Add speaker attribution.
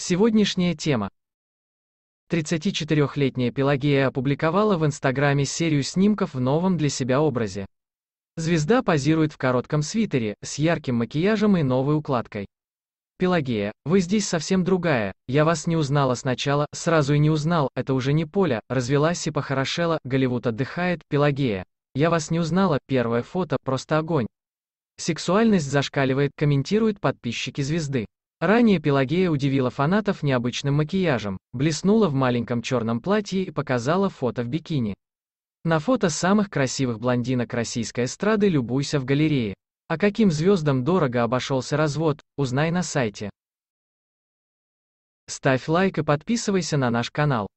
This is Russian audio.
Speaker 1: Сегодняшняя тема. 34-летняя Пелагея опубликовала в Инстаграме серию снимков в новом для себя образе. Звезда позирует в коротком свитере, с ярким макияжем и новой укладкой. «Пелагея, вы здесь совсем другая, я вас не узнала сначала, сразу и не узнал, это уже не поле, развелась и похорошела, Голливуд отдыхает, Пелагея. Я вас не узнала, первое фото, просто огонь». Сексуальность зашкаливает, комментируют подписчики звезды. Ранее Пелагея удивила фанатов необычным макияжем, блеснула в маленьком черном платье и показала фото в бикини. На фото самых красивых блондинок российской эстрады любуйся в галерее. А каким звездам дорого обошелся развод, узнай на сайте. Ставь лайк и подписывайся на наш канал.